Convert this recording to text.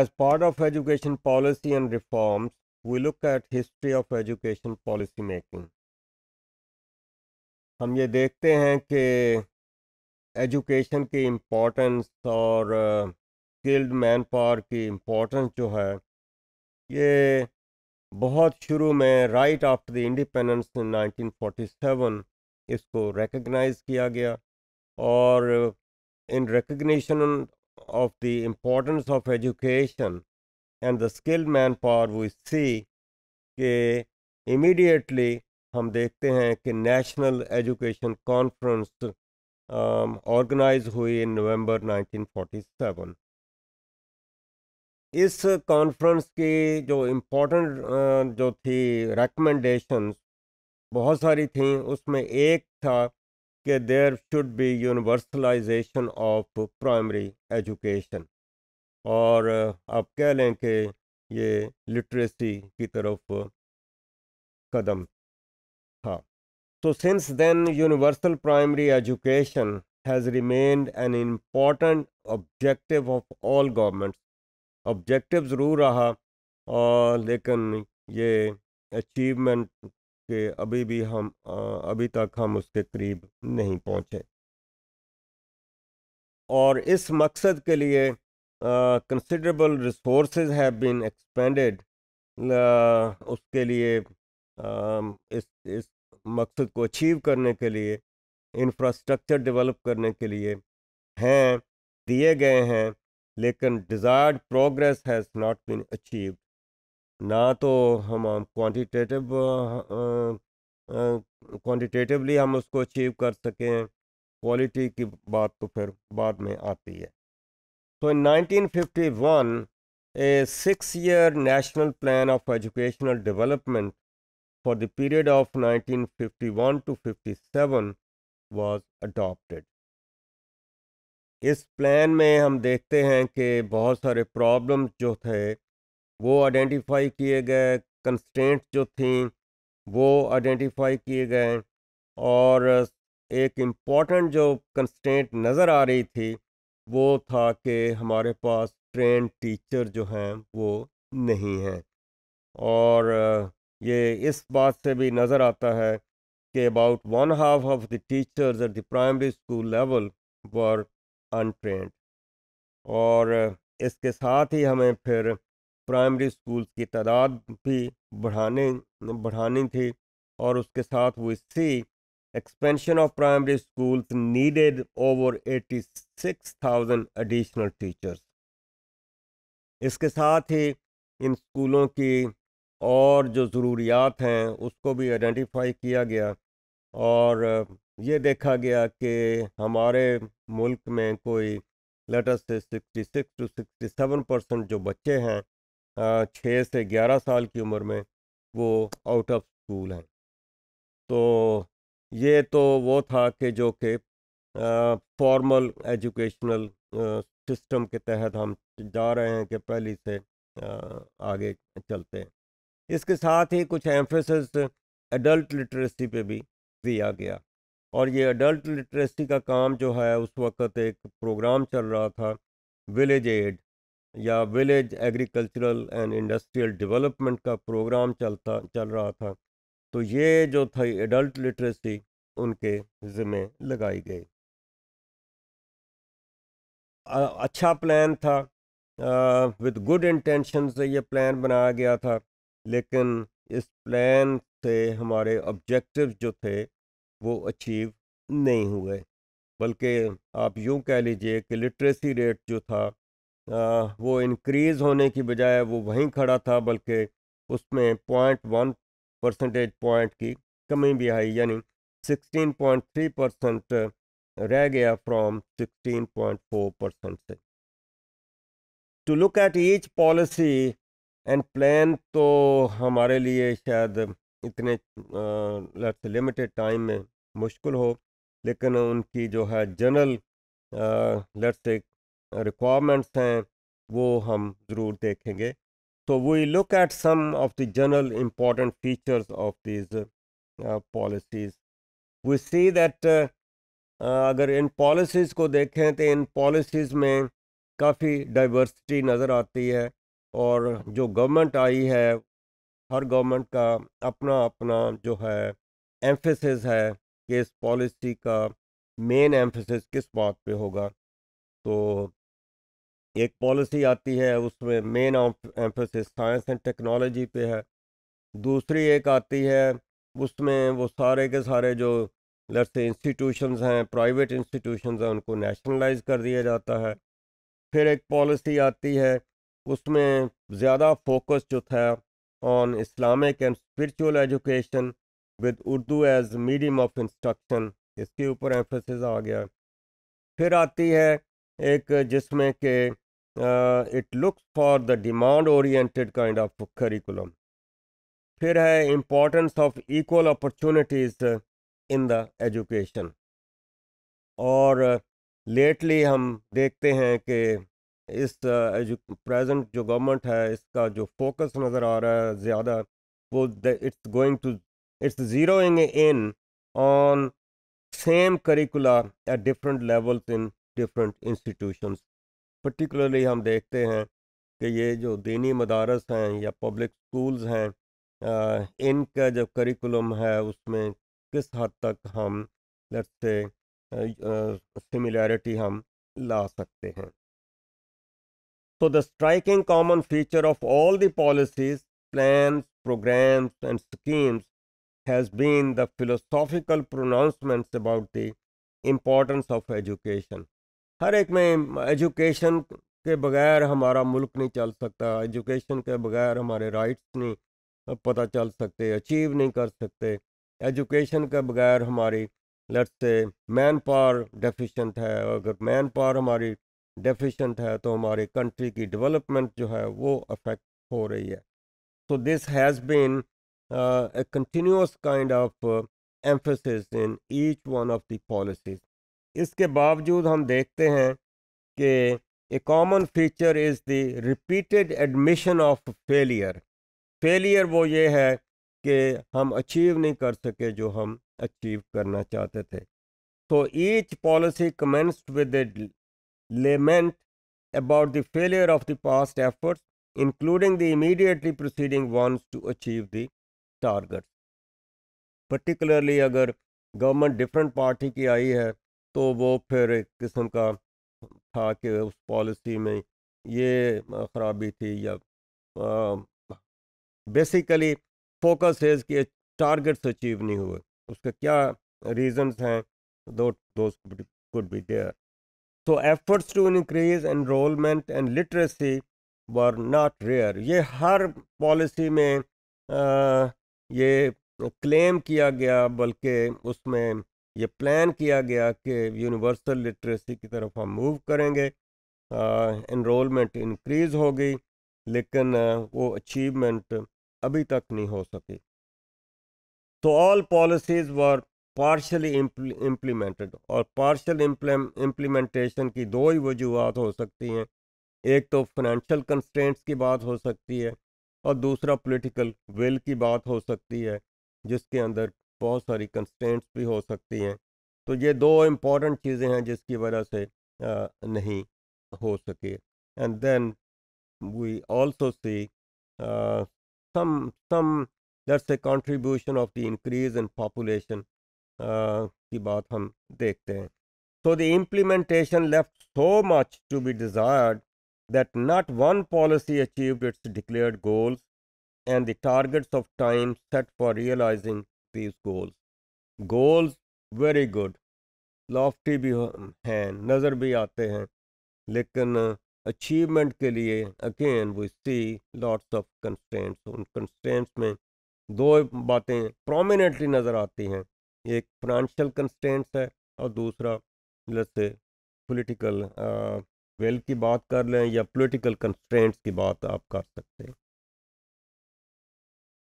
As part of education policy and reforms, we look at history of education policy making. हम ये देखते हैं कि एजुकेशन की इम्पोर्टेंस और स्किल्ड मैन पावर की इम्पोर्टेंस जो है ये बहुत शुरू में right after the independence in 1947 इसको रिकग्नाइज किया गया और in uh, recognition of the importance of education and the skilled manpower we see कि immediately हम देखते हैं कि education conference um, organized हुई in November 1947 इस कॉन्फ्रेंस की जो इम्पोर्टेंट जो थी रेकमेंडेशंस बहुत सारी थी उसमें एक था कि there should be universalisation of primary education और आप कह लें कि ये लिटरेसी की तरफ कदम था हाँ, तो since then universal primary education has remained an important objective of all governments objective ज़रूर रहा और लेकिन ये अचीवमेंट कि अभी भी हम अभी तक हम उसके करीब नहीं पहुँचे और इस मकसद के लिए considerable resource have been expended उसके लिए इस इस मकसद को अचीव करने के लिए इंफ्रास्ट्रक्चर डेवलप करने के लिए हैं दिए गए हैं लेकिन desired progress has not been achieved ना तो हम क्वांटिटेटिव क्वांटिटेटिवली हम उसको अचीव कर सकें क्वालिटी की बात तो फिर बाद में आती है तो in 1951 a six year national plan of educational development for the period of 1951 to 57 was adopted इस प्लान में हम देखते हैं कि बहुत सारे प्रॉब्लम्स जो थे वो आइडेंटिफाई किए गए कंस्टेंट जो थी वो आइडेंटिफाई किए गए और एक इम्पॉर्टेंट जो कंस्टेंट नज़र आ रही थी वो था कि हमारे पास ट्रेन टीचर जो हैं वो नहीं हैं और ये इस बात से भी नज़र आता है कि about one half of the teachers at the primary school level were untrained और इसके साथ ही हमें फिर प्राइमरी स्कूल की तादाद भी बढ़ाने बढ़ानी थी और उसके साथ वो see expansion of primary schools needed over 86,000 additional teachers इसके साथ ही इन स्कूलों की और जो ज़रूरियात हैं उसको भी आइडेंटिफाई किया गया और ये देखा गया कि हमारे मुल्क में कोई लेटर से 66 टू 67 परसेंट जो बच्चे हैं छः से ग्यारह साल की उम्र में वो आउट ऑफ स्कूल हैं तो ये तो वो था कि जो कि फॉर्मल एजुकेशनल सिस्टम के तहत हम जा रहे हैं कि पहले से आ, आगे चलते हैं इसके साथ ही कुछ एम्फेसिस एडल्ट लिटरेसी पे भी दिया गया और ये एडल्ट लिटरेसी का काम जो है उस वक्त एक प्रोग्राम चल रहा था विलेज एड या village agricultural and industrial development का प्रोग्राम चलता चल रहा था तो ये जो थी एडल्ट लिटरेसी उनके ज़िम्मे लगाई गई अच्छा प्लान था विद गुड इंटेंशन से ये प्लान बनाया गया था लेकिन इस प्लान से हमारे ऑब्जेक्टिव जो थे वो अचीव नहीं हुए बल्कि आप यूँ कह लीजिए कि लिटरेसी रेट जो था वो इनक्रीज़ होने की बजाय वो वहीं खड़ा था बल्कि उसमें पॉइंट वन परसेंटेज पॉइंट की कमी भी आई यानी 16.3 परसेंट रह गया फ्रॉम 16.4 परसेंट से to look at each policy and plan तो हमारे लिए शायद इतने लेट्स लिमिटेड टाइम में मुश्किल हो लेकिन उनकी जो है जनरल लेट्स से रिक्वायरमेंट्स हैं वो हम ज़रूर देखेंगे तो we look at some of the general important features of these policies we see that अगर इन पॉलिसीज़ को देखें तो इन पॉलिसीज़ में काफ़ी डाइवर्सिटी नज़र आती है और जो गवर्नमेंट आई है हर गवर्नमेंट का अपना अपना जो है एम्फेसिस है कि इस पॉलिसी का मेन एम्फेसिस किस बात पे होगा तो एक पॉलिसी आती है उसमें main emphasis science and technology पे है दूसरी एक आती है उसमें वो सारे के सारे जो लड़ते इंस्टीट्यूशंस हैं प्राइवेट इंस्टीट्यूशंस हैं उनको नेशनलाइज कर दिया जाता है फिर एक पॉलिसी आती है उसमें ज़्यादा फोकस जो था on Islamic and spiritual education with Urdu as medium of instruction इसके ऊपर एम्फोसिस आ गया फिर आती है एक जिसमें के uh, it looks for the demand oriented kind of curriculum फिर है importance of equal opportunities uh, in the education और लेटली हम देखते हैं कि इस प्रेजेंट जो गवर्नमेंट है इसका जो फोकस नज़र आ रहा है ज़्यादा वो it's going to it's zeroing in on same curricula at different levels in different institutions particularly हम देखते हैं कि ये जो दीनी मदारस हैं या पब्लिक स्कूल्स हैं इनका जो करिकुलम है उसमें किस हद तक हम से सिमिलैरिटी हम ला सकते हैं तो the striking common feature of all the policies plan programmes and schemes has been the philosophical pronouncements about the importance of education हर एक में एजुकेशन के बगैर हमारा मुल्क नहीं चल सकता एजुकेशन के बगैर हमारे राइट्स नहीं पता चल सकते अचीव नहीं कर सकते एजुकेशन के बगैर हमारी लट से मैन पावर डेफिशेंट है अगर मैन पावर हमारी डेफिशेंट है तो हमारी कंट्री की डेवलपमेंट जो है वो अफेक्ट हो रही है so this has been a continuous kind of emphasis in each one of the policies इसके बावजूद हम देखते हैं कि a common feature is the repeated admission of failure failure वो ये है कि हम अचीव नहीं कर सके जो हम अचीव करना चाहते थे तो each policy commenced with lament about the failure of the past efforts including the immediately proceeding wants to achieve the targets particularly अगर गवर्नमेंट डिफरेंट पार्टी की आई है तो वो फिर एक किस्म का था कि उस पॉलिसी में ये ख़राबी थी या बेसिकली फोकस इज़ कि टारगेट्स अचीव नहीं हुए उसके क्या रीजंस हैं दो could be there so efforts to to enrolment and literacy were not rare ये हर पॉलिसी में आ, ये क्लेम किया गया बल्कि उसमें ये प्लान किया गया कि यूनिवर्सल लिटरेसी की तरफ हम मूव करेंगे इनरोलमेंट इंक्रीज़ हो गई लेकिन वो अचीवमेंट अभी तक नहीं हो सकी तो all policies were partially implemented और पार्शल इम्प्लीमेंटेशन की दो ही वजूहत हो सकती हैं एक तो फाइनेंशियल कंस्टेंट्स की बात हो सकती है और दूसरा पॉलिटिकल विल की बात हो सकती है जिसके अंदर बहुत सारी कंस्टेंट्स भी हो सकती हैं तो ये दो इम्पॉर्टेंट चीज़ें हैं जिसकी वजह से नहीं हो सके and then we also see some some that's a contribution of the increase in population की बात हम देखते हैं so the implementation left so much to be desired that not one policy achieve its declared goals and the targets of time set for realising peace goals goals very good lofty भी हैं नज़र भी आते हैं लेकिन achievement के लिए again we see lots of constraints उन कंस्टेंट्स में दो बातें प्रोमिनेंटली नज़र आती हैं एक फाइनेंशियल कंस्टेंट्स है और दूसरा जैसे पोलिटिकल वेल की बात कर लें या पोलिटिकल कंस्टेंट्स की बात आप कर सकते हैं